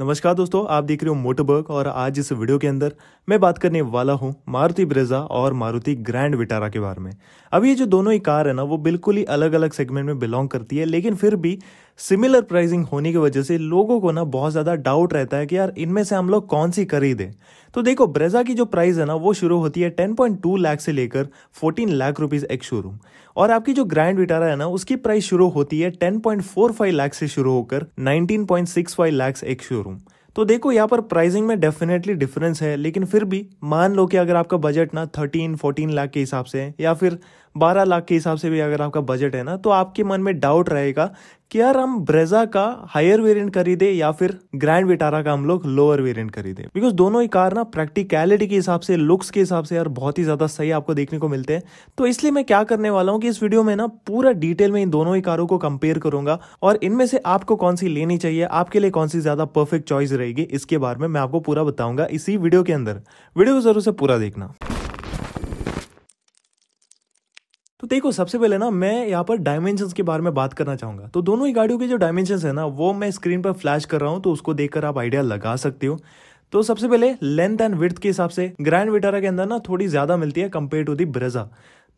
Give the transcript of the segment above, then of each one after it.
नमस्कार दोस्तों आप देख रहे हो मोटरबर्ग और आज इस वीडियो के अंदर मैं बात करने वाला हूँ मारुति ब्रेजा और मारुति ग्रैंड विटारा के बारे में अब ये जो दोनों ही कार है ना वो बिल्कुल ही अलग अलग सेगमेंट में बिलोंग करती है लेकिन फिर भी सिमिलर प्राइसिंग होने की वजह से लोगों को ना बहुत ज़्यादा डाउट रहता है कि यार इनमें से हम लोग कौन सी खरीदें तो देखो ब्रेजा की जो प्राइस है ना वो शुरू होती है 10.2 लाख से लेकर 14 लाख रुपीस एक शोरूम और आपकी जो ग्रैंड विटारा है ना उसकी प्राइस शुरू होती है 10.45 लाख से शुरू होकर 19.65 लाख एक शोरूम तो देखो यहाँ पर प्राइसिंग में डेफिनेटली डिफरेंस है लेकिन फिर भी मान लो कि अगर आपका बजट ना 13 14 लाख के हिसाब से है या फिर बारह लाख के हिसाब से भी अगर आपका बजट है ना तो आपके मन में डाउट रहेगा कि यार हम ब्रेजा का हायर वेरिएंट खरीदे या फिर ग्रैंड विटारा का हम लोग लोअर वेरिएंट खरीदे बिकॉज दोनों ही कार ना प्रैक्टिकलिटी के हिसाब से लुक्स के हिसाब से यार बहुत ही ज्यादा सही आपको देखने को मिलते हैं तो इसलिए मैं क्या करने वाला हूँ कि इस वीडियो में ना पूरा डिटेल में इन दोनों ही कारों को कंपेयर करूंगा और इनमें से आपको कौन सी लेनी चाहिए आपके लिए कौन सी ज्यादा परफेक्ट चॉइस रहेगी इसके बारे में मैं आपको पूरा बताऊंगा इसी वीडियो के अंदर वीडियो को जरूर से पूरा देखना तो देखो सबसे पहले ना मैं यहाँ पर डायमेंशन के बारे में बात करना चाहूंगा तो दोनों ही गाड़ियों के जो डायमेंशन है ना वो मैं स्क्रीन पर फ्लैश कर रहा हूँ तो उसको देखकर आप आइडिया लगा सकते हो तो सबसे पहले लेंथ एंड विर्थ के हिसाब से ग्रैंड विटारा के अंदर ना थोड़ी ज़्यादा मिलती है कंपेयर टू दी ब्रेजा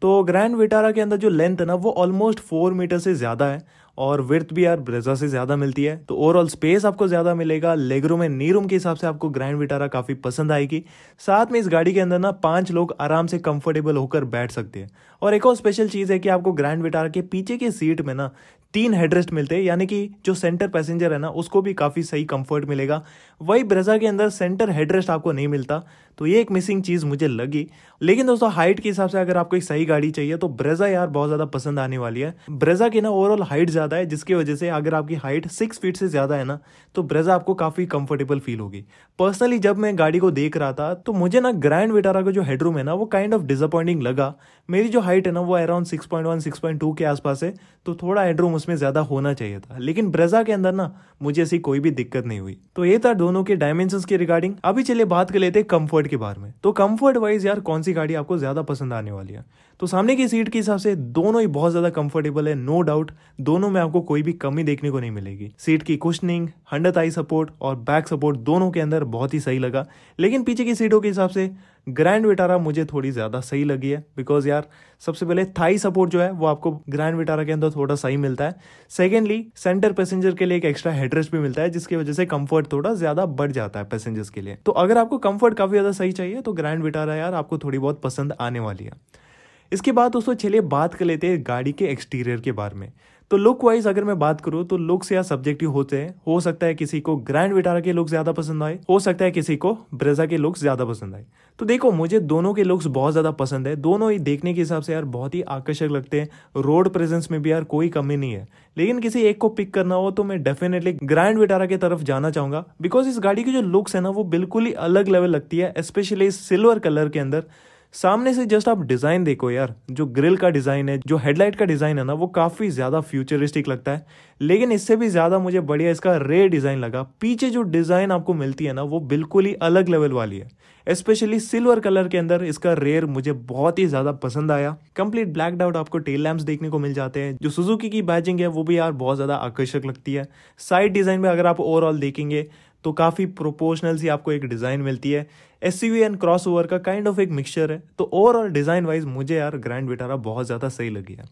तो ग्रैंड विटारा के अंदर जो लेंथ है ना वो ऑलमोस्ट फोर मीटर से ज़्यादा है और विर्थ भी यार ब्रेजा से ज़्यादा मिलती है तो ओवरऑल स्पेस आपको ज़्यादा मिलेगा लेगरूम में नी रूम के हिसाब से आपको ग्रैंड विटारा काफ़ी पसंद आएगी साथ में इस गाड़ी के अंदर ना पांच लोग आराम से कंफर्टेबल होकर बैठ सकते हैं और एक और स्पेशल चीज़ है कि आपको ग्रैंड विटारा के पीछे की सीट में ना तीन हेडरेस्ट मिलते हैं यानी कि जो सेंटर पैसेंजर है ना उसको भी काफ़ी सही कंफर्ट मिलेगा वही ब्रेजा के अंदर सेंटर हेडरेस्ट आपको नहीं मिलता तो ये एक मिसिंग चीज़ मुझे लगी लेकिन दोस्तों हाइट के हिसाब से अगर आपको एक सही गाड़ी चाहिए तो ब्रेजा यार बहुत ज़्यादा पसंद आने वाली है ब्रेजा की ना ओवरऑल हाइट ज़्यादा है जिसकी वजह से अगर आपकी हाइट सिक्स फीट से ज़्यादा है ना तो ब्रेजा आपको काफ़ी कंफर्टेबल फील होगी पर्सनली जब मैं गाड़ी को देख रहा था तो मुझे ना ग्रैंड विटारा का जो हेडरूम है ना वो काइंड ऑफ डिसअपॉइंटिंग लगा मेरी जो हाइट है ना वो around six point one six point two के आसपास है तो थोड़ा हेडरूम उसमें ज़्यादा होना चाहिए था लेकिन ब्रेजा के अंदर ना मुझे ऐसी कोई भी दिक्कत नहीं हुई तो ये था दोनों के डायमेंशन के रिगार्डिंग अभी चलिए बात कर लेते हैं कम्फर्ट के बारे में तो कंफर्ट वाइज यार कौन सी गाड़ी आपको ज़्यादा पसंद आने वाली है तो सामने की सीट के हिसाब से दोनों ही बहुत ज़्यादा कंफर्टेबल है नो डाउट दोनों में आपको कोई भी कमी देखने को नहीं मिलेगी सीट की कुशनिंग हंडत आई सपोर्ट और बैक सपोर्ट दोनों के अंदर बहुत ही सही लगा लेकिन पीछे की सीटों के हिसाब से ग्रैंड विटारा मुझे थोड़ी ज़्यादा सही लगी है बिकॉज यार सबसे पहले थाई सपोर्ट जो है वो आपको ग्रैंड विटारा के अंदर थोड़ा सही मिलता है सेकेंडली सेंटर पैसेंजर के लिए एक एक्स्ट्रा हेडरेस्ट भी मिलता है जिसकी वजह से कंफर्ट थोड़ा ज़्यादा बढ़ जाता है पैसेंजर्स के लिए तो अगर आपको कंफर्ट काफ़ी ज़्यादा सही चाहिए तो ग्रैंड विटारा यार आपको थोड़ी बहुत पसंद आने वाली है इसके बाद दोस्तों चलिए बात कर लेते हैं गाड़ी के एक्सटीरियर के बारे में तो लुक वाइज अगर मैं बात करूँ तो लुक्स या सब्जेक्टिव होते हैं हो सकता है किसी को ग्रैंड विटारा के लुक ज़्यादा पसंद आए हो सकता है किसी को ब्रेजा के लुक्स ज़्यादा पसंद आए तो देखो मुझे दोनों के लुक्स बहुत ज़्यादा पसंद है दोनों ही देखने के हिसाब से यार बहुत ही आकर्षक लगते हैं रोड प्रेजेंस में भी यार कोई कमी नहीं है लेकिन किसी एक को पिक करना हो तो मैं डेफिनेटली ग्रैंड विटारा की तरफ जाना चाहूँगा बिकॉज इस गाड़ी की जो लुक्स है ना वो बिल्कुल ही अलग लेवल लगती है स्पेशली सिल्वर कलर के अंदर सामने से जस्ट आप डिज़ाइन देखो यार जो ग्रिल का डिज़ाइन है जो हेडलाइट का डिज़ाइन है ना वो काफ़ी ज़्यादा फ्यूचरिस्टिक लगता है लेकिन इससे भी ज़्यादा मुझे बढ़िया इसका रे डिज़ाइन लगा पीछे जो डिज़ाइन आपको मिलती है ना वो बिल्कुल ही अलग लेवल वाली है स्पेशली सिल्वर कलर के अंदर इसका रेयर मुझे बहुत ही ज़्यादा पसंद आया कंप्लीट ब्लैक डाउट आपको टेल लैम्प्स देखने को मिल जाते हैं जो सुजुकी की बैजिंग है वो भी यार बहुत ज़्यादा आकर्षक लगती है साइड डिज़ाइन में अगर आप ओवरऑल देखेंगे तो काफ़ी प्रोपोर्शनल सी आपको एक डिज़ाइन मिलती है S C and crossover का काइंड ऑफ एक मिक्सचर है तो ओवरऑल डिज़ाइन वाइज मुझे यार ग्रैंड विटारा बहुत ज़्यादा सही लगी है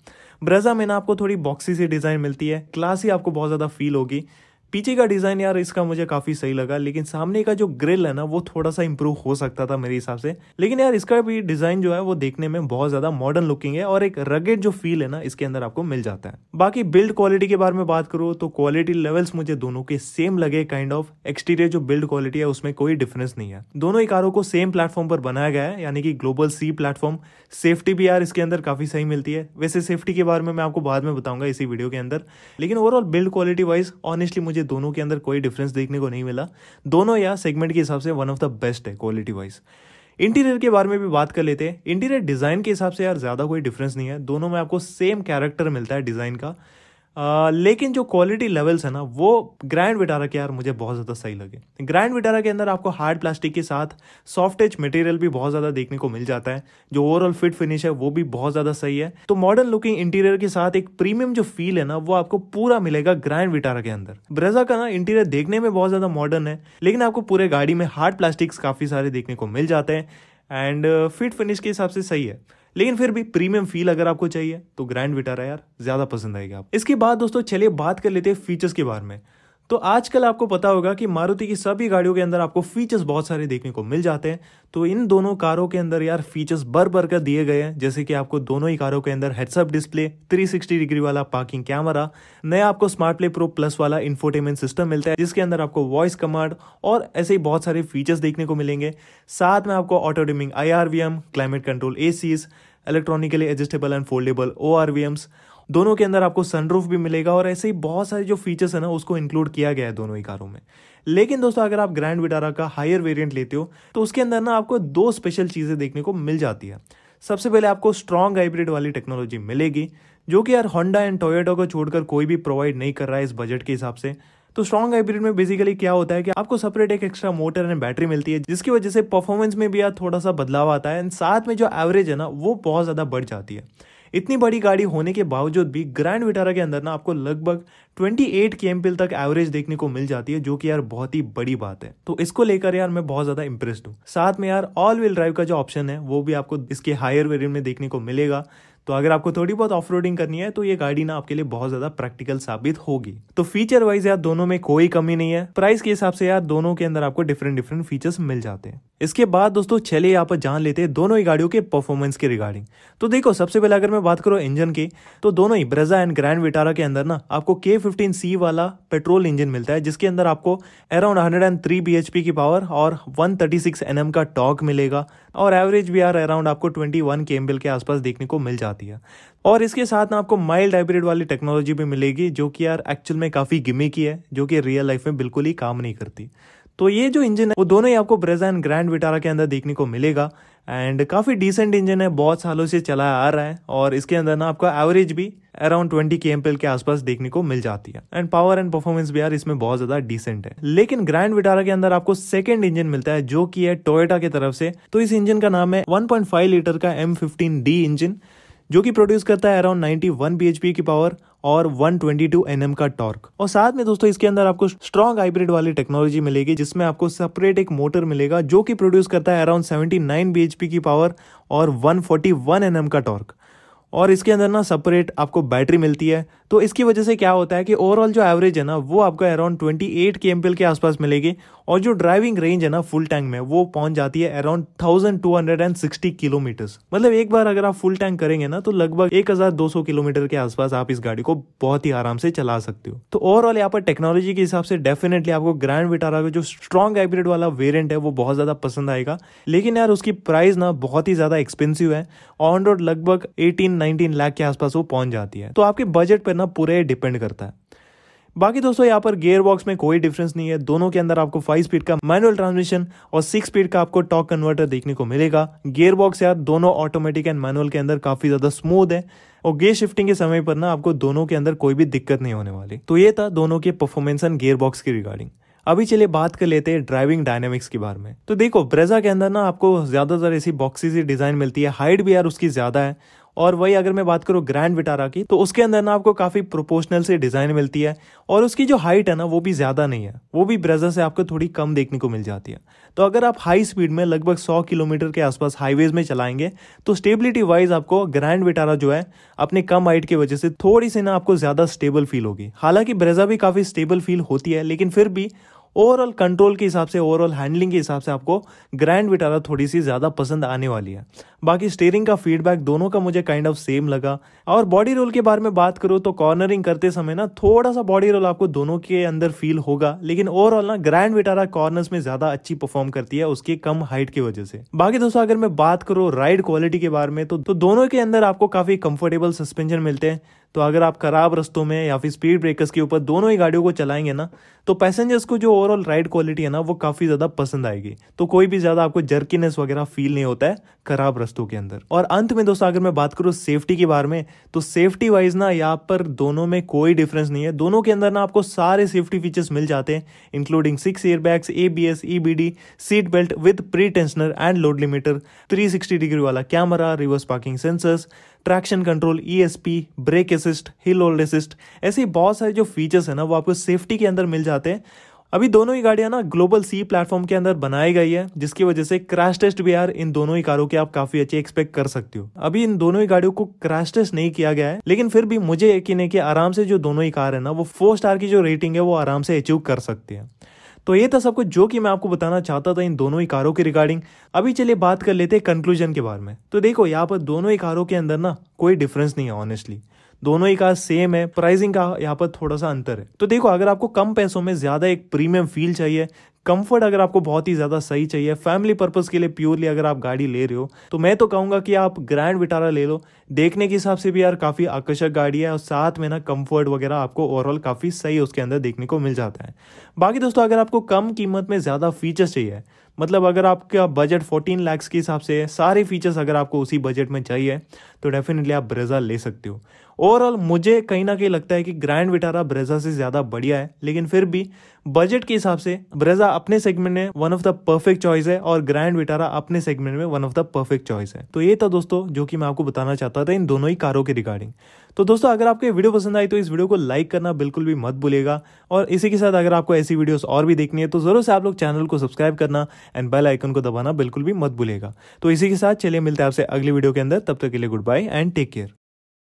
ब्रेजा में ना आपको थोड़ी बॉक्सी सी डिज़ाइन मिलती है क्लासी आपको बहुत ज़्यादा फील होगी पीछे का डिज़ाइन यार इसका मुझे काफ़ी सही लगा लेकिन सामने का जो ग्रिल है ना वो थोड़ा सा इंप्रूव हो सकता था मेरे हिसाब से लेकिन यार इसका भी डिज़ाइन जो है वो देखने में बहुत ज़्यादा मॉडर्न लुकिंग है और एक रगेड जो फील है ना इसके अंदर आपको मिल जाता है बाकी बिल्ड क्वालिटी के बारे में बात करूँ तो क्वालिटी लेवल्स मुझे दोनों के सेम लगे काइंड ऑफ एक्सटीरियर जो बिल्ड क्वालिटी है उसमें कोई डिफरेंस नहीं है दोनों ही कारों को सेम प्लेटफॉर्म पर बनाया गया है यानी कि ग्लोबल सी प्लेटफॉर्म सेफ्टी भी यार इसके अंदर काफ़ी सही मिलती है वैसे सेफ्टी के बारे में मैं आपको बाद में बताऊंगा इसी वीडियो के अंदर लेकिन overall build quality wise honestly मुझे मुझे दोनों के अंदर कोई डिफरेंस देखने को नहीं मिला दोनों या सेगमेंट के हिसाब से वन ऑफ द बेस्ट है क्वालिटी वाइज इंटीरियर के बारे में भी बात कर लेते हैं इंटीरियर डिज़ाइन के हिसाब से यार ज़्यादा कोई डिफरेंस नहीं है दोनों में आपको सेम कैरेक्टर मिलता है डिज़ाइन का आ, लेकिन जो क्वालिटी लेवल्स है ना वो ग्रैंड विटारा के यार मुझे बहुत ज़्यादा सही लगे ग्रैंड विटारा के अंदर आपको हार्ड प्लास्टिक के साथ सॉफ्ट एच मटेरियल भी बहुत ज़्यादा देखने को मिल जाता है जो ओवरऑल फिट फिनिश है वो भी बहुत ज़्यादा सही है तो मॉडर्न लुकिंग इंटीरियर के साथ एक प्रीमियम जो फील है ना वो आपको पूरा मिलेगा ग्रैंड विटारा के अंदर ब्रेजा का ना इंटीरियर देखने में बहुत ज़्यादा मॉडर्न है लेकिन आपको पूरे गाड़ी में हार्ड प्लास्टिक्स काफ़ी सारे देखने को मिल जाते हैं एंड फिट फिनिश के हिसाब से सही है लेकिन फिर भी प्रीमियम फील अगर आपको चाहिए तो ग्रैंड विटारा यार ज्यादा पसंद आएगा आप इसके बाद दोस्तों चलिए बात कर लेते हैं फीचर्स के बारे में तो आजकल आपको पता होगा कि मारुति की सभी गाड़ियों के अंदर आपको फीचर्स बहुत सारे देखने को मिल जाते हैं तो इन दोनों कारों के अंदर यार फीचर्स बर बर कर दिए गए हैं जैसे कि आपको दोनों ही कारों के अंदर हेडसअप डिस्प्ले 360 डिग्री वाला पार्किंग कैमरा नया आपको स्मार्ट प्ले प्रो प्लस वाला इन्फोटेनमेंट सिस्टम मिलता है जिसके अंदर आपको वॉइस कमांड और ऐसे ही बहुत सारे फीचर्स देखने को मिलेंगे साथ में आपको auto dimming I climate control A electronically adjustable and foldable O दोनों के अंदर आपको सनरूफ भी मिलेगा और ऐसे ही बहुत सारे जो फीचर्स है ना उसको इंक्लूड किया गया है दोनों ही कारों में लेकिन दोस्तों अगर आप ग्रैंड विटारा का हायर वेरियंट लेते हो तो उसके अंदर ना आपको दो स्पेशल चीज़ें देखने को मिल जाती है सबसे पहले आपको स्ट्रॉन्ग हाइब्रिड वाली टेक्नोलॉजी मिलेगी जो कि यार होंडा एंड टोयोटो को छोड़कर कोई भी प्रोवाइड नहीं कर रहा है इस बजट के हिसाब से तो स्ट्रॉन्ग हाइब्रिड में बेसिकली क्या होता है कि आपको सेपरेट एक एक्स्ट्रा मोटर एंड बैटरी मिलती है जिसकी वजह से परफॉर्मेंस में भी यार थोड़ा सा बदलाव आता है एंड साथ में जो एवरेज है ना वो बहुत ज़्यादा बढ़ जाती है इतनी बड़ी गाड़ी होने के बावजूद भी ग्रैंड विटारा के अंदर ना आपको लगभग 28 के तक एवरेज देखने को मिल जाती है जो कि यार बहुत ही बड़ी बात है तो इसको लेकर यार मैं बहुत ज्यादा इंप्रेस्ड हूँ साथ में यार ऑल व्हील ड्राइव का जो ऑप्शन है वो भी आपको इसके हायर वेरियंट में देखने को मिलेगा तो अगर आपको थोड़ी बहुत ऑफ करनी है तो ये गाड़ी ना आपके लिए बहुत ज़्यादा प्रैक्टिकल साबित होगी तो फीचर वाइज यार दोनों में कोई कमी नहीं है प्राइस के हिसाब से यार दोनों के अंदर आपको डिफरेंट डिफरेंट फीचर्स मिल जाते हैं इसके बाद दोस्तों चले यहाँ पर जान लेते हैं दोनों ही गाड़ियों के परफॉर्मेंस के रिगार्डिंग तो देखो सबसे पहले अगर मैं बात करूँ इंजन की तो दोनों ही ब्रेजा एंड ग्रैंड विटारा के अंदर ना आपको के फिफ्टीन सी वाला पेट्रोल इंजन मिलता है जिसके अंदर आपको around hundred and three B H P की पावर और one thirty six N M का टॉक मिलेगा और एवरेज भी यार अराउंड आपको ट्वेंटी वन के एम के आसपास देखने को मिल जाता लगा दिया और इसके साथ ना आपको माइल्ड हाइब्रिड वाली टेक्नोलॉजी भी मिलेगी जो कि यार एक्चुअल में काफ़ी गिमी की है जो कि रियल लाइफ में बिल्कुल ही काम नहीं करती तो ये जो इंजन है वो दोनों ही आपको ब्रेजा एंड ग्रैंड विटारा के अंदर देखने को मिलेगा एंड काफ़ी डिसेंट इंजन है बहुत सालों से चला आ रहा है और इसके अंदर ना आपको एवरेज भी अराउंड ट्वेंटी के एम के आसपास देखने को मिल जाती है एंड पावर एंड परफॉर्मेंस भी यार इसमें बहुत ज़्यादा डिसेंट है लेकिन ग्रैंड विटारा के अंदर आपको सेकेंड इंजन मिलता है जो कि है टोयोटा की तरफ से तो इस इंजन का नाम है वन लीटर का एम इंजन जो कि प्रोड्यूस करता है अराउंड 91 bhp की पावर और 122 ट्वेंटी का टॉर्क और साथ में दोस्तों इसके अंदर आपको स्ट्रॉन्ग हाइब्रिड वाली टेक्नोलॉजी मिलेगी जिसमें आपको सेपरेट एक मोटर मिलेगा जो कि प्रोड्यूस करता है अराउंड 79 bhp की पावर और 141 Nm का टॉर्क और इसके अंदर ना सेपरेट आपको बैटरी मिलती है तो इसकी वजह से क्या होता है कि ओवरऑल जो एवरेज है ना वो आपको अराउंड 28 के एम के आसपास मिलेगी और जो ड्राइविंग रेंज है ना फुल टैंक में वो पहुंच जाती है around thousand two hundred and sixty kilometre मतलब एक बार अगर आप फुल टैंक करेंगे ना तो लगभग एक हजार दो सौ किलोमीटर के आसपास आप इस गाड़ी को बहुत ही आराम से चला सकते हो तो ओवरऑल यहाँ पर टेक्नोलॉजी के हिसाब से डेफिनेटली आपको ग्रैंड विटारा का जो स्ट्रॉन्ग हाइब्रिड वाला वेरियंट है वो बहुत ज्यादा पसंद आएगा लेकिन यार उसकी प्राइस ना बहुत ही ज्यादा एक्सपेंसिव है ऑन रोड लगभग एटीन नाइनटीन लाख के आसपास वो पहुंच जाती है तो आपके बजट पर ना पूरे डिपेंड करता है बाकी दोस्तों यहाँ पर गेयर बॉक्स में कोई डिफरेंस नहीं है दोनों के अंदर आपको फाइव स्पीड का मैनुअल ट्रांसमिशन और सिक्स स्पीड का आपको टॉक कन्वर्टर देखने को मिलेगा गेयर बॉक्स यार दोनों ऑटोमेटिक एंड मैनुअल के अंदर काफी ज्यादा स्मूथ है और गेयर शिफ्टिंग के समय पर ना आपको दोनों के अंदर कोई भी दिक्कत नहीं होने वाली तो ये था दोनों के परफॉर्मेंस एंड गेयर बॉक्स की रिगार्डिंग अभी चलिए बात कर लेते हैं ड्राइविंग डायनेमिक्स के बारे में तो देखो ब्रेजा के अंदर ना आपको ज्यादातर ऐसी बॉक्सिस डिजाइन मिलती है हाइट भी यार उसकी ज्यादा है और वही अगर मैं बात करूँ ग्रैंड विटारा की तो उसके अंदर ना आपको काफ़ी प्रोपोर्शनल से डिज़ाइन मिलती है और उसकी जो हाइट है ना वो भी ज़्यादा नहीं है वो भी ब्रेजा से आपको थोड़ी कम देखने को मिल जाती है तो अगर आप हाई स्पीड में लगभग सौ किलोमीटर के आसपास हाईवेज में चलाएंगे तो स्टेबिलिटी वाइज आपको ग्रैंड विटारा जो है अपने कम हाइट की वजह से थोड़ी सी ना आपको ज़्यादा स्टेबल फील होगी हालांकि ब्रेजा भी काफ़ी स्टेबल फील होती है लेकिन फिर भी ओवरऑल कंट्रोल के हिसाब से ओवरऑल हैंडलिंग के हिसाब से आपको ग्रैंड विटारा थोड़ी सी ज़्यादा पसंद आने वाली है बाकी स्टेयरिंग का फीडबैक दोनों का मुझे काइंड ऑफ सेम लगा और बॉडी रोल के बारे में बात करूँ तो कॉर्नरिंग करते समय ना थोड़ा सा बॉडी रोल आपको दोनों के अंदर फील होगा लेकिन ओवरऑल ना ग्रैंड विटारा कॉर्नर्स में ज्यादा अच्छी परफॉर्म करती है उसकी कम हाइट की वजह से बाकी दोस्तों अगर मैं बात करूँ राइड क्वालिटी के बारे में तो, तो दोनों के अंदर आपको काफी कंफर्टेबल सस्पेंशन मिलते हैं तो अगर आप खराब रस्तों में या फिर स्पीड ब्रेकर्स के ऊपर दोनों ही गाड़ियों को चलाएंगे ना तो पैसेंजर्स को जो ओवरऑल राइड क्वालिटी है ना वो काफ़ी ज़्यादा पसंद आएगी तो कोई भी ज़्यादा आपको जर्कीनेस वगैरह फील नहीं होता है खराब रस्तों वस्तुओं के अंदर और अंत में दोस्तों अगर मैं बात करूँ सेफ्टी के बारे में तो सेफ्टी वाइज ना यहाँ पर दोनों में कोई डिफरेंस नहीं है दोनों के अंदर ना आपको सारे सेफ्टी फीचर्स मिल जाते हैं including six airbags A B S E B D seat belt with pretensioner and load limiter sixty degree वाला camera reverse parking sensors traction control ESP brake assist hill hold assist ऐसे बहुत सारे जो features हैं ना वो आपको safety के अंदर मिल जाते हैं अभी दोनों ही गाड़ियां ना ग्लोबल सी प्लेटफॉर्म के अंदर बनाई गई है जिसकी वजह से क्रैश टेस्ट भी यार इन दोनों ही कारों के आप काफी अच्छे एक्सपेक्ट कर सकते हो अभी इन दोनों ही गाड़ियों को क्रैश टेस्ट नहीं किया गया है लेकिन फिर भी मुझे यकीन है कि आराम से जो दोनों ही कार है ना वो फोर स्टार की जो रेटिंग है वो आराम से अचीव कर सकती है तो ये था सब कुछ जो कि मैं आपको बताना चाहता था इन दोनों ही कारों के रिगार्डिंग अभी चलिए बात कर लेते हैं कंक्लूजन के बारे में तो देखो यहाँ पर दोनों ही कारों के अंदर ना कोई डिफरेंस नहीं है ऑनेस्टली दोनों ही का सेम है प्राइसिंग का यहाँ पर थोड़ा सा अंतर है तो देखो अगर आपको कम पैसों में ज़्यादा एक प्रीमियम फील चाहिए कंफर्ट अगर आपको बहुत ही ज़्यादा सही चाहिए फैमिली पर्पस के लिए प्योरली अगर आप गाड़ी ले रहे हो तो मैं तो कहूँगा कि आप ग्रैंड विटारा ले लो देखने के हिसाब से भी यार काफ़ी आकर्षक गाड़ी है और साथ में ना कंफर्ट वगैरह आपको ओवरऑल काफ़ी सही उसके अंदर देखने को मिल जाता है बाकी दोस्तों अगर आपको कम कीमत में ज़्यादा फीचर्स चाहिए मतलब अगर आपका बजट 14 लैक्स के हिसाब से है सारे फीचर्स अगर आपको उसी बजट में चाहिए तो डेफिनेटली आप ब्रेजा ले सकते हो ओवरऑल मुझे कहीं ना कहीं लगता है कि ग्रैंड विटारा ब्रेजा से ज़्यादा बढ़िया है लेकिन फिर भी बजट के हिसाब से ब्रेजा अपने सेगमेंट में one of the perfect choice है और ग्रैंड विटारा अपने सेगमेंट में one of the perfect choice है तो ये था दोस्तों जो कि मैं आपको बताना चाहता था इन दोनों ही कारों के रिगार्डिंग तो दोस्तों अगर आपको वीडियो पसंद आई तो इस वीडियो को लाइक करना बिल्कुल भी मत भूलेगा और इसी के साथ अगर आपको ऐसी वीडियोस और भी देखनी है तो जरूर से आप लोग चैनल को सब्सक्राइब करना एंड बेल आइकन को दबाना बिल्कुल भी मत भूलेगा तो इसी के साथ चलिए मिलते हैं आपसे अगली वीडियो के अंदर तब तक के लिए goodbye and take care